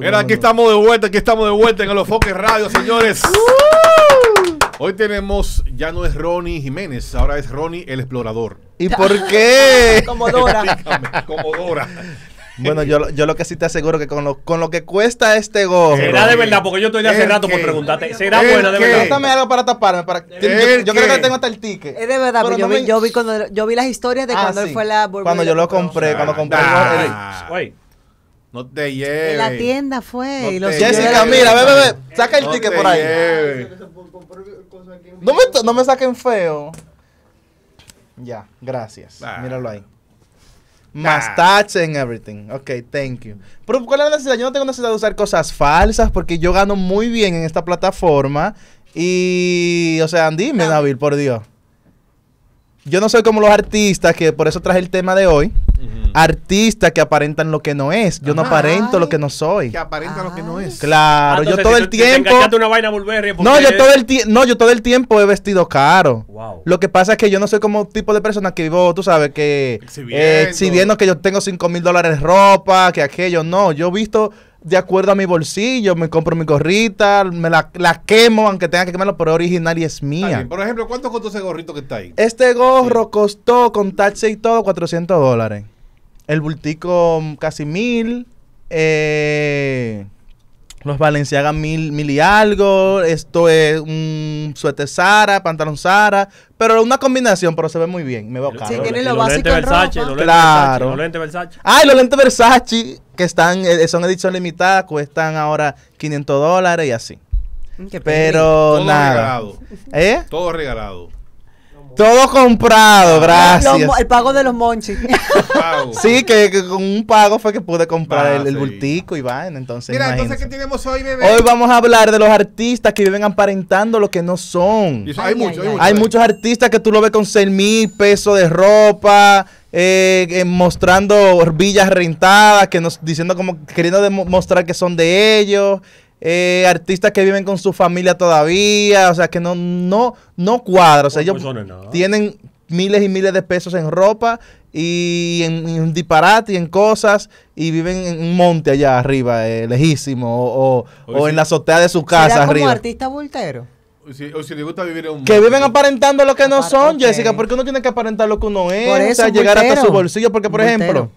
Mira, aquí estamos de vuelta, aquí estamos de vuelta en el Ofoque Radio, señores. ¡Uh! Hoy tenemos, ya no es Ronnie Jiménez, ahora es Ronnie el explorador. ¿Y por qué? Comodora. Comodora. Bueno, yo, yo lo que sí te aseguro que con lo, con lo que cuesta este gorro. Será de verdad, porque yo estoy de hace rato por preguntarte. Será buena de verdad. algo para taparme. Para, yo, creo que tengo hasta el ticket. Es de verdad, pero yo, vi, yo, vi las historias de ah, cuando él fue la Cuando yo lo compré, cuando ah, compré. Ah, el... No te lleves. la tienda fue. Jessica, mira, ve, ve, ve. Saca el ticket por ahí. No me, saquen feo. Ya, gracias. Ah. Míralo ahí. Ah. Más and everything. Ok, thank you. Pero ¿cuál es la necesidad? Yo no tengo necesidad de usar cosas falsas porque yo gano muy bien en esta plataforma. Y, o sea, dime, David, por Dios. Yo no soy como los artistas, que por eso traje el tema de hoy artistas que aparentan lo que no es. Yo no ah. aparento lo que no soy. Que aparenta lo que no es. Claro, yo todo el tiempo. No, yo todo el tiempo, no, yo todo el tiempo he vestido caro. Lo que pasa es que yo no soy como tipo de persona que vivo, tú sabes, que si eh, que yo tengo cinco mil dólares ropa, que aquello. No, yo visto de acuerdo a mi bolsillo, me compro mi gorrita, me la, quemo, aunque tenga que quemarlo pero original y es mía. por ejemplo, ¿cuánto costó ese gorrito que está ahí? Este gorro costó con taxi y todo 400 dólares el bultico mm, casi mil, eh, los Valenciaga mil, mil y algo, esto es un suéter Sara, pantalón Sara, pero una combinación, pero se ve muy bien, me veo caro. Sí, tiene lo, básico Versace, los lentes Versace. Ah, los lentes Versace, que están, eh, son ediciones limitada, cuestan ahora 500 dólares y así. Mm, pero Todo nada. Regalado. Todo regalado. ¿Eh? Todo comprado, gracias. el pago de los monchis. sí, que, con un pago fue que pude comprar ah, el, bultico y van. Entonces, Mira, entonces, ¿qué tenemos hoy, bebé? Hoy vamos a hablar de los artistas que viven aparentando lo que no son. hay, muchos artistas que tú lo ves con 6 mil pesos de ropa. Eh, eh, mostrando villas rentadas, que nos diciendo como queriendo demostrar que son de ellos, eh, artistas que viven con su familia todavía, o sea, que no, no, no cuadra. O sea, ellos tienen miles y miles de pesos en ropa y en, un disparate y en cosas y viven en un monte allá arriba, eh, lejísimo, o, en la azotea de su casa arriba. como artista voltero? O si, gusta vivir en Que viven aparentando lo que no son, Jessica. Jessica, porque uno tiene que aparentar lo que uno es, o sea, llegar hasta su bolsillo, porque por ejemplo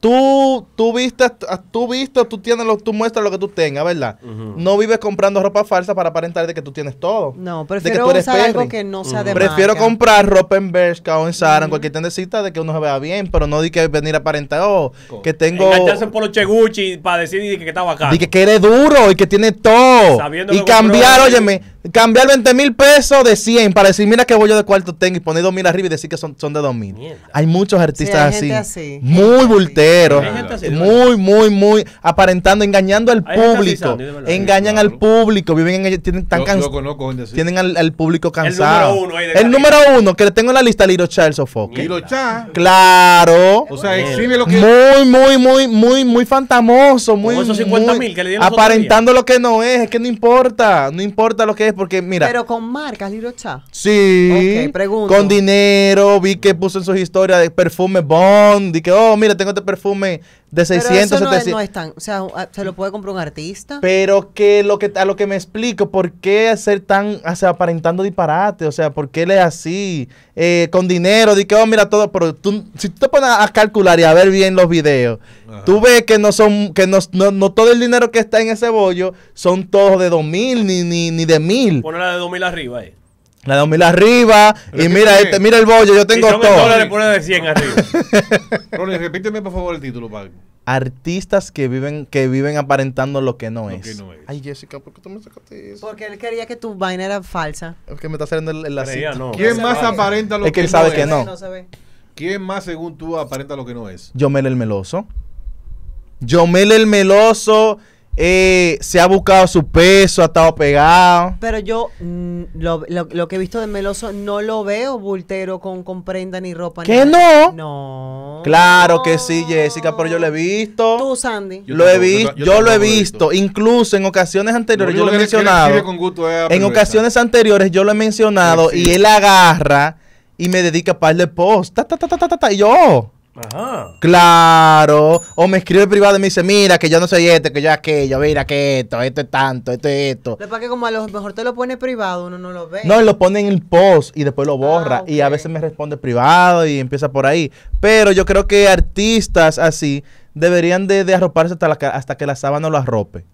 Tú, tú vistas, tú vistas, tú tienes lo, tú muestras lo que tú tengas, ¿verdad? No vives comprando ropa falsa para aparentar de que tú tienes todo. No, prefiero usar algo que no sea de Prefiero comprar ropa en Bershka o en Zara, cualquier tiendecita, de que uno se vea bien, pero no di que venir a aparentar, oh, que tengo... Engancharse por los cheguchi para decir que, que está acá Y que, eres duro y que tiene todo. y cambiar, óyeme Cambiar 20 mil pesos de 100 para decir, mira que voy yo de cuarto tengo y poner 2 mil arriba y decir que son, son de 2 mil. Hay muchos artistas así, muy bulteros, muy, muy, muy aparentando, engañando al público. engañan al público, viven en, tienen tan cansados. Tienen al, público cansado. El número uno, el número uno que le tengo en la lista, Liro Charles Sofoque. Claro. O sea, Muy, muy, muy, muy, muy fantamoso. Muy, Aparentando lo que no es, es que no importa. No importa lo que es porque, mira. Pero con marcas, Lilo Sí. Con dinero, vi que puso en sus historias de perfume Bond. Y que, oh, mira, tengo este perfume de 600, pero eso no, o sea, ah, se lo puede comprar un artista. Pero que lo que a lo que me explico, ¿por qué hacer tan, o aparentando disparate? O sea, ¿por qué le es así? Eh, con dinero, di que, oh, mira todo, pero tú, si tú te pones a calcular y a ver bien los videos, tú ves que no son, que no, todo el dinero que está en ese bollo son todos de 2000 ni, ni, ni de 1000. la de 2000 arriba, ahí. Eh. La de 2000 arriba. y mira, este, mira el bollo, yo tengo todo. dólares, de 100 arriba. Ronnie, repíteme por favor el título, Paco artistas que viven que viven aparentando lo que no, lo es. Que no es. Ay, Jessica, ¿por qué tú me sacaste eso? Porque él quería que tu vaina era falsa. Es que me está saliendo el, el ¿Quién más aparenta lo es que, él sabe que no. ¿Quién más, según tú, aparenta lo que no es? Yomel el Meloso. Yomel el Meloso eh, se ha buscado su peso, ha estado pegado. Pero yo mm, lo, que he visto de Meloso no lo veo bultero con, prenda ni ropa. ¿Que no? No. Claro que sí, Jessica, pero yo lo he visto. Tú, Sandy. lo he visto, yo, lo he visto. Incluso en ocasiones anteriores, yo lo he mencionado. en ocasiones anteriores, yo lo he mencionado y él agarra y me dedica a par de post. Ta, ta, ta, y yo. Ajá. Claro. O me escribe privado y me dice, mira, que yo no soy este, que yo aquello, mira que esto, esto es tanto, esto es esto. Pero para que como a lo mejor te lo pone privado, uno no lo ve. No, lo pone en el post y después lo ah, borra. Y a veces me responde privado y empieza por ahí. Pero yo creo que artistas así deberían de, arroparse hasta, hasta que la sábana lo arrope.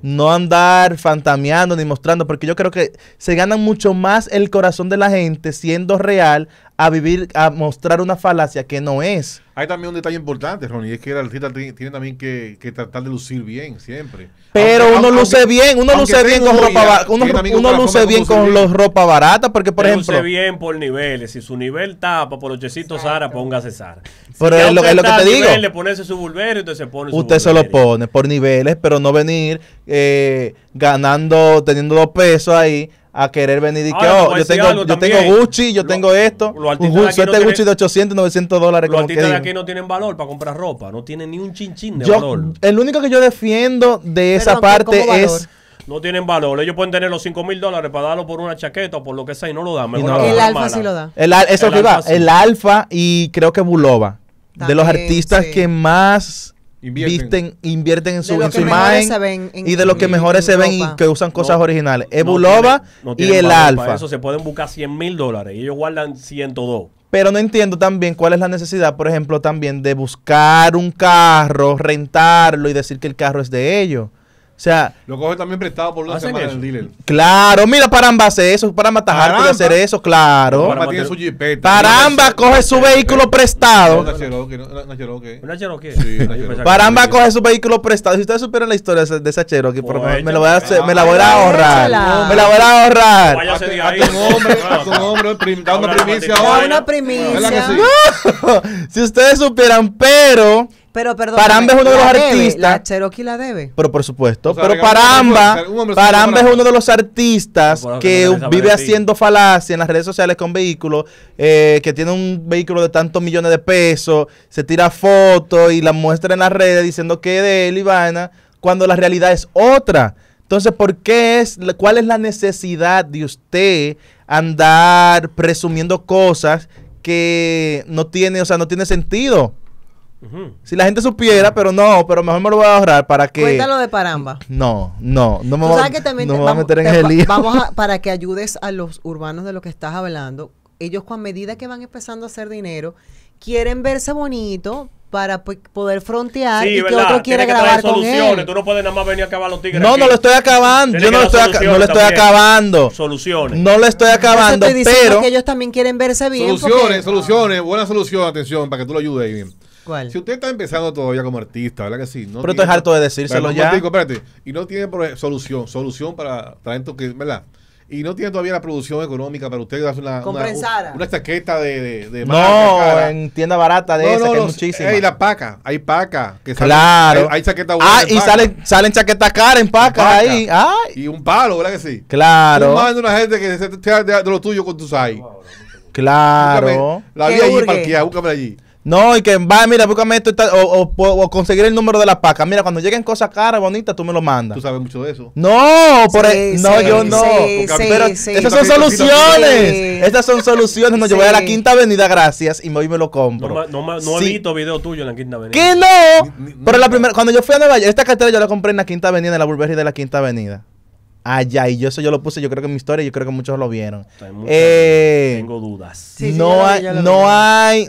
No andar fantameando ni mostrando, porque yo creo que se gana mucho más el corazón de la gente siendo real a vivir, a mostrar una falacia que no es. Hay también un detalle importante, Ronnie, es que el artista tiene también que, tratar de lucir bien siempre. Pero uno luce bien, uno luce bien con ropa uno, luce bien con los ropa barata, porque por ejemplo... Luce bien por niveles, si su nivel tapa por los los Sara, póngase Sara. Pero es, lo, que te digo. le pones su y entonces se pone Usted se lo pone por niveles, pero no venir eh, ganando, teniendo dos pesos ahí, a querer venir y que, oh, yo, tengo, yo tengo Gucci, yo tengo esto. un Gucci este de 800, 900 dólares. Los artistas de aquí no tienen valor para comprar ropa, no tienen ni un chinchín de valor. El único que yo defiendo de esa parte es no tienen valor. Ellos pueden tener los 5 mil dólares para darlo por una chaqueta o por lo que sea y no lo dan. el alfa sí lo da. El, eso el que alfa El alfa y creo que Bulova. de los artistas que más Invierten. Visten, invierten en su, en imagen y de los que mejores se ven que usan cosas originales. Ebulova y el Alfa. eso se pueden buscar 100 mil dólares y ellos guardan 102. Pero no entiendo también cuál es la necesidad, por ejemplo, también de buscar un carro, rentarlo y decir que el carro es de ellos. O sea, lo coge también prestado por una semana del dealer. Claro, mira, Paramba hace eso. Paramba está harto hacer eso, claro. Paramba tiene su jipeta. Paramba coge su vehículo eh, prestado. Una Cherokee, una Paramba coge su vehículo prestado. Si ustedes supieran la historia de esa Cherokee, me la voy a ahorrar. Me la voy a ahorrar. Váyase de Un hombre, primicia una primicia. Si ustedes supieran, pero pero perdón. es uno de los artistas. Cherokee la debe. Pero por supuesto. pero Paramba, ambas es uno de los artistas que vive haciendo falacia en las redes sociales con vehículos, eh, que tiene un vehículo de tantos millones de pesos, se tira fotos y la muestra en las redes diciendo que es de él, Ivana, cuando la realidad es otra. Entonces, ¿por qué es, cuál es la necesidad de usted andar presumiendo cosas que no tiene, o sea, no tiene sentido? Si la gente supiera, pero no, pero mejor me lo voy a ahorrar para que. Cuéntalo de paramba. No, no, no me, voy, a, vamos, a meter en el lío. Vamos para que ayudes a los urbanos de lo que estás hablando. Ellos, con medida que van empezando a hacer dinero, quieren verse bonito para pues, poder frontear y que otro quiera grabar con él. Tú no puedes nada más venir a acabar los tigres. No, no lo estoy acabando. Yo no lo estoy, no lo estoy acabando. Soluciones. No lo estoy acabando, pero que ellos también quieren verse bien. Soluciones, soluciones, buena solución, atención, para que tú lo ayudes ahí bien. Si usted está empezando todavía como artista, ¿verdad que sí? No Pero tú es harto de decírselo ya. y no tiene solución, solución para talento que, ¿verdad? y no tiene todavía la producción económica para usted hacer una, una, una chaqueta de, de, No, en tienda barata de eso. esa no, que Hay la paca, hay paca. Que salen, claro. Hay, chaquetas buenas. Ah, y salen, salen chaquetas caras en pacas paca. ahí. Ay. Y un palo, ¿verdad que sí? Claro. Y de una gente que se te de, de, lo tuyo con tus ahí. Claro. la vi allí parqueada, búscame allí. No, y que va, mira, búscame esto o, o, conseguir el número de la paca. Mira, cuando lleguen cosas caras, bonitas, tú me lo mandas. Tú sabes mucho de eso. No, por eso. no, yo no. Sí, esas son soluciones. Esas son soluciones. No, yo voy a la Quinta Avenida, gracias, y hoy me lo compro. No, edito no video tuyo en la Quinta Avenida. ¿Qué no? pero la primera, cuando yo fui a Nueva York, esta cartera yo la compré en la Quinta Avenida, en la Burberry de la Quinta Avenida allá. Y yo eso yo lo puse, yo creo que en mi historia, yo creo que muchos lo vieron. Eh, tengo dudas. no hay, no hay.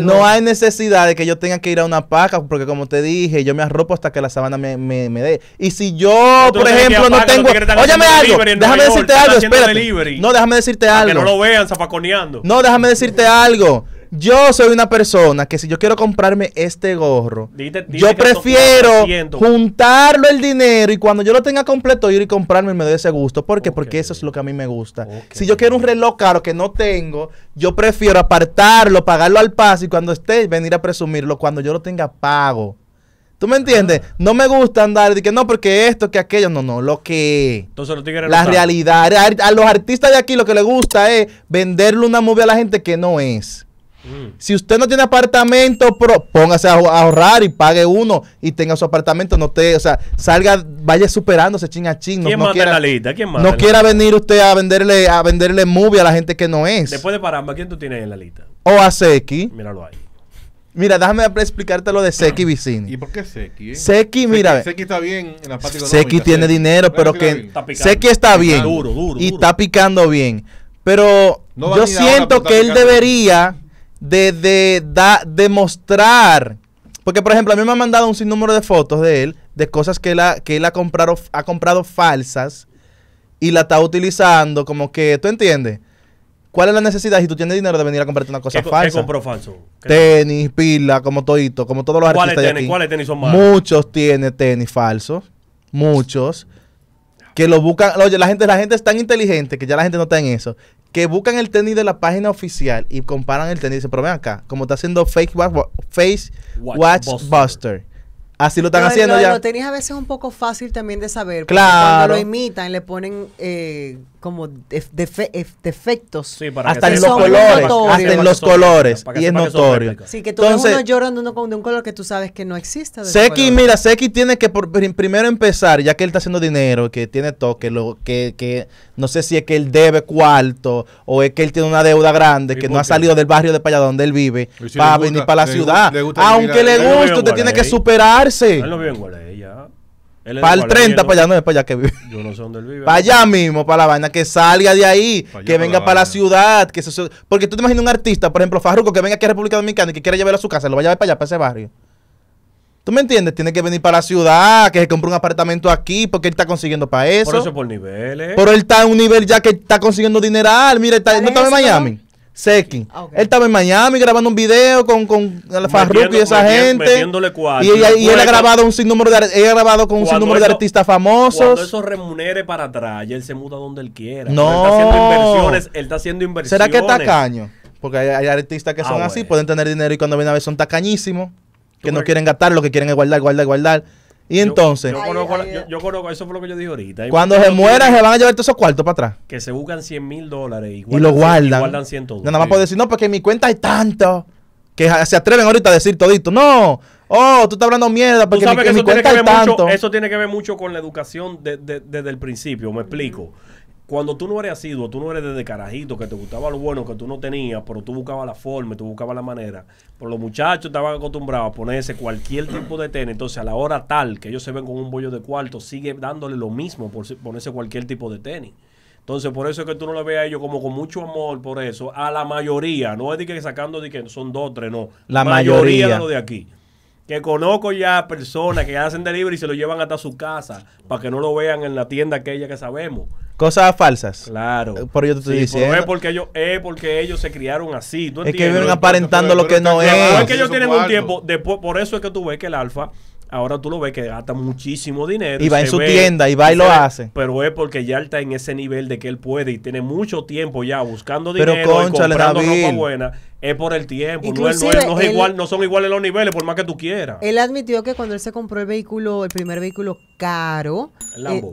no, hay necesidad de que yo tenga que ir a una paca, porque como te dije, yo me arropo hasta que la sabana me, dé. Y si yo, por ejemplo, no tengo. Óyame algo. Déjame decirte algo. No, déjame decirte algo. que no lo vean zapaconeando. No, déjame decirte algo. Yo soy una persona que si yo quiero comprarme este gorro, yo prefiero juntarlo el dinero y cuando yo lo tenga completo ir y comprarme y me doy ese gusto. ¿Por qué? Porque eso es lo que a mí me gusta. Si yo quiero un reloj caro que no tengo, yo prefiero apartarlo, pagarlo al paso y cuando esté venir a presumirlo cuando yo lo tenga pago. ¿Tú me entiendes? Ah. No me gusta andar de que no, porque esto, que aquello. No, no, lo que. Entonces, que La realidad. A, los artistas de aquí lo que les gusta es venderle una movie a la gente que no es. Mm. Si usted no tiene apartamento, póngase a, ahorrar y pague uno y tenga su apartamento. No te, o sea, salga, vaya superándose chin a No, ¿Quién manda quiera, la lista? no quiera venir usted a venderle, a venderle movie a la gente que no es. Después de Paramba, ¿quién tú tienes en la lista? O a Seki. Míralo ahí. Mira, déjame explicarte lo de Seki ah. Vicini. ¿Y por qué Seki? Eh? Sequi, Seki, mira. Seki, está bien en la Seki tiene dinero, pero que. Seki está bien. y está picando bien. Pero yo siento que él debería de, de, Porque, por ejemplo, a mí me han mandado un sinnúmero de fotos de él, de cosas que él ha, que él ha, comprado, ha comprado falsas y la está utilizando, como que, ¿tú entiendes? ¿Cuál es la necesidad si tú tienes dinero de venir a comprarte una cosa falsa? ¿Qué compró falso? tenis, pila, como todito, como todos los artistas ¿Cuáles tenis son malos? Muchos tiene tenis falsos, muchos. Que lo buscan, oye, la gente, la gente es tan inteligente que ya la gente no está en eso, que buscan el tenis de la página oficial y comparan el tenis. dicen, pero ven acá, como está haciendo Face, face Watch, Buster. Así lo están haciendo ya. Lo tenis a veces es un poco fácil también de saber. Claro. Cuando lo imitan, le ponen. Eh, como defectos. hasta en los colores. Hasta en los colores. Y es notorio. Sí, que tú ves uno llorando de un color que tú sabes que no existe. Seki, mira, Seki tiene que por, primero empezar, ya que él está haciendo dinero, que tiene toque, lo, que, que no sé si es que él debe cuarto o es que él tiene una deuda grande que no ha salido del barrio de para allá donde él vive para venir para la ciudad. Aunque le guste, usted tiene que superarse. Para el 30, para allá, no es para allá que vive. Yo no sé dónde él vive. Para allá mismo, para la vaina, que salga de ahí, que venga para la, ciudad. que Porque tú te imaginas un artista, por ejemplo, Farruko, que venga aquí a República Dominicana y que quiera llevarlo a su casa, lo va a llevar para allá, para ese barrio. ¿Tú me entiendes? Tiene que venir para la ciudad, que se compre un apartamento aquí, porque él está consiguiendo para eso. Por eso por niveles. Pero él está a un nivel ya que está consiguiendo dineral. Mira, está, no está en Miami. Sekin. Él estaba en Miami grabando un video con, con Farruko y esa gente. y, él ha grabado un sinnúmero de, ha grabado con un sinnúmero de artistas famosos. Cuando eso remunere para atrás, y él se muda donde él quiera. Él está haciendo inversiones. Él está haciendo inversiones. ¿Será que es tacaño Porque hay, artistas que ah, son así, pueden tener dinero y cuando vienen a ver son tacañísimos, que no quieren gastar, lo que quieren es guardar, guardar, guardar. Y entonces. Yo, conozco, eso fue lo que yo dije ahorita. cuando se muera se van a llevar todos esos cuartos para atrás. Que se buscan 100 mil dólares y, lo guardan. nada más puedo decir, no, porque en mi cuenta hay tanto. Que se atreven ahorita a decir todito. No, oh, tú estás hablando mierda porque mi, eso cuenta tiene que ver mucho, eso tiene que ver mucho con la educación desde el principio, me explico cuando tú no eres asiduo, tú no eres desde carajito, que te gustaba lo bueno que tú no tenías, pero tú buscabas la forma, tú buscabas la manera. Pero los muchachos estaban acostumbrados a ponerse cualquier tipo de tenis. Entonces, a la hora tal que ellos se ven con un bollo de cuarto, sigue dándole lo mismo por ponerse cualquier tipo de tenis. Entonces, por eso es que tú no lo ves a ellos como con mucho amor, por eso, a la mayoría, no es de que sacando de que son dos, tres, no. La mayoría, mayoría de los de aquí que conozco ya personas que hacen delivery y se lo llevan hasta su casa para que no lo vean en la tienda aquella que sabemos. Cosas falsas. Claro. Eh, por te estoy diciendo. es porque ellos, porque ellos se criaron así. es que viven aparentando lo que no es. es que ellos tienen un tiempo. Después, por eso es que tú ves que el alfa ahora tú lo ves que gasta muchísimo dinero. Y va en su tienda y va y lo hace. Pero es porque ya está en ese nivel de que él puede y tiene mucho tiempo ya buscando pero dinero concha, y comprando ropa buena. Es por el tiempo, no, es, igual, no son iguales los niveles, por más que tú quieras. Él admitió que cuando él se compró el vehículo, el primer vehículo caro,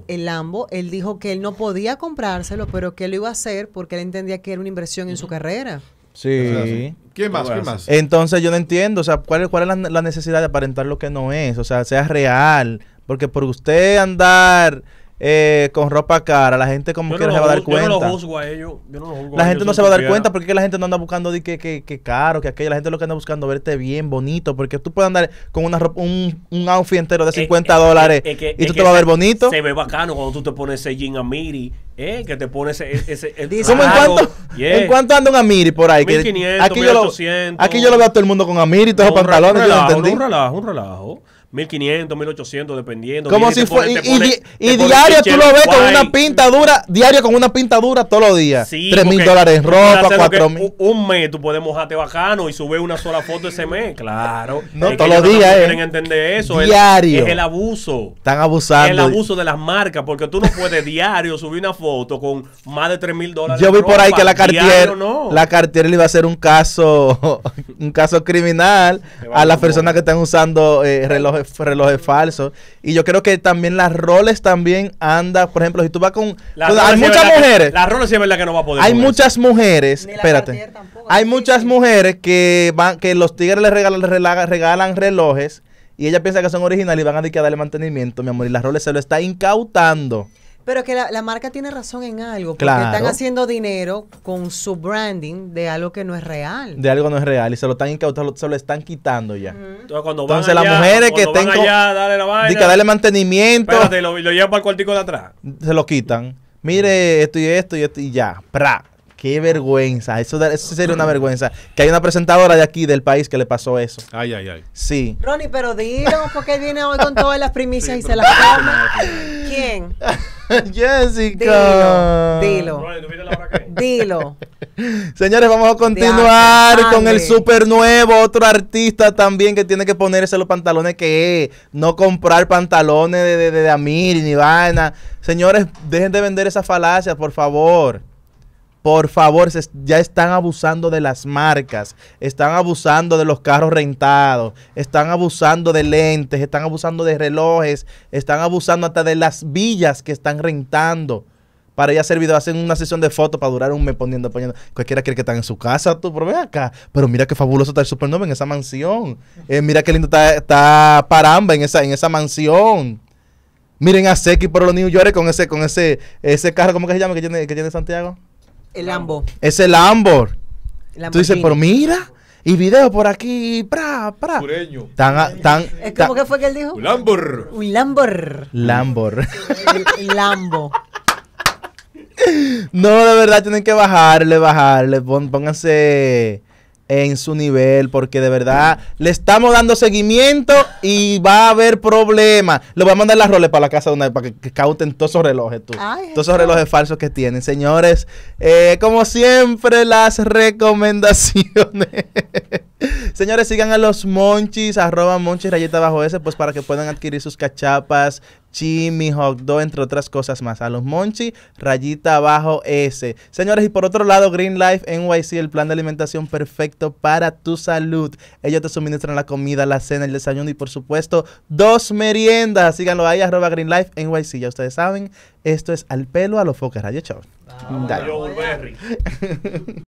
el Lambo, eh, él dijo que él no podía comprárselo, pero que él lo iba a hacer porque él entendía que era una inversión en su carrera. Sí. ¿Qué más? más? Entonces yo no entiendo, o sea, ¿cuál, cuál es la, la, necesidad de aparentar lo que no es? O sea, sea real, porque por usted andar eh, con ropa cara, la gente como que no se va a dar cuenta. Yo no lo juzgo a ellos. Yo no juzgo la gente no se va a dar cuenta porque la gente no anda buscando de que, que, que, caro, que aquello. La gente lo que anda buscando verte bien, bonito. Porque tú puedes andar con una ropa, un, outfit entero de 50 eh, eh, eh, dólares y tú te vas a ver bonito. Se ve bacano cuando tú te pones ese jean Amiri. Eh, que te pones ese, ese el ¿Cómo en cuánto, en anda un Amiri por ahí? 1500, aquí, yo lo, aquí yo lo veo a todo el mundo con Amiri y todos esos pantalones. un relajo, un relajo. 1500, 1800, dependiendo. Como Y, diario tú lo ves con una pinta dura, diario con una pinta dura todos los días. Sí, mil dólares en ropa, 4 mil. Un mes tú puedes mojarte bacano y subir una sola foto ese mes. Claro. No, todos los días. es eh. entender eso. Diario. Es el, abuso. Están abusando. El abuso de las marcas, porque tú no puedes diario subir una foto con más de 3 mil dólares. Yo vi por ahí que la Cartier, la Cartier le iba a hacer un caso, un caso criminal a las personas que están usando eh, relojes relojes, falsos. Y yo creo que también las roles también anda, por ejemplo, si tú vas con... hay muchas mujeres. las roles es verdad que no va a poder. Hay muchas mujeres, espérate. hay muchas mujeres que van que los tigres les regalan, relojes y ella piensa que son originales y van a, que darle mantenimiento, mi amor. Y las roles se lo está incautando. Pero que la, marca tiene razón en algo, porque están haciendo dinero con su branding de algo que no es real. De algo no es real y se lo están incautando, se lo están quitando ya. Entonces, las mujeres que dale que darle mantenimiento, espérate, lo, llevan para el cuartico de atrás. Se lo quitan. Mire esto y esto y esto y ya, pra. Qué vergüenza. Eso, eso sería una vergüenza. Que hay una presentadora de aquí, del país, que le pasó eso. Ay, ay, ay. Sí. Ronnie, pero dilo, porque viene hoy con todas las primicias y se las toma. ¿Quién? Jessica. Dilo. Dilo. dilo. Señores, vamos a continuar con el super nuevo. Otro artista también que tiene que ponerse los pantalones que es. No comprar pantalones de, de, de, Amir ni Señores, dejen de vender esas falacias, por favor. Por favor, ya están abusando de las marcas, están abusando de los carros rentados, están abusando de lentes, están abusando de relojes, están abusando hasta de las villas que están rentando para ya hacer hacen una sesión de fotos para durar un mes poniendo, poniendo. Cualquiera quiere que está en su casa, tú, pero ven acá. Pero mira qué fabuloso está el supernova en esa mansión. Eh, mira qué lindo está, Paramba en esa, en esa mansión. Miren a Seki por los New York con ese, con ese, ese carro, ¿cómo que se llama? Que tiene, que tiene Santiago. El Ambo. Es el Ambor. Tú dices, pero mira, y video por aquí, pra, pra. Pureño. Tan, tan, ¿Cómo que fue que él dijo? Un Lambor. Un Lambor. Lambor. El, Lambo. No, la verdad, tienen que bajarle, bajarle. Pónganse en su nivel, porque de verdad le estamos dando seguimiento y va a haber problemas. Le voy a mandar las roles para la casa de una vez, para que, cauten todos esos relojes, todos esos relojes falsos que tienen. Señores, eh, como siempre, las recomendaciones. Señores, sigan a los monchis, arroba monchis rayeta bajo ese, pues para que puedan adquirir sus cachapas, Chimi entre otras cosas más. A los Monchi, rayita abajo S. Señores, y por otro lado, Green Life NYC, el plan de alimentación perfecto para tu salud. Ellos te suministran la comida, la cena, el desayuno y, por supuesto, dos meriendas. Síganlo ahí, arroba Green Life NYC. Ya ustedes saben, esto es Al Pelo a los Focas Radio Show. Ah,